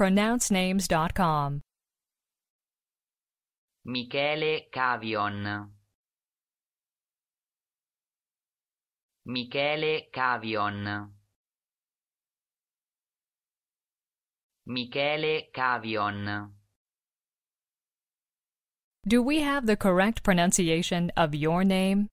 pronouncenames.com. Michele Cavion. Michele Cavion. Michele Cavion. Do we have the correct pronunciation of your name?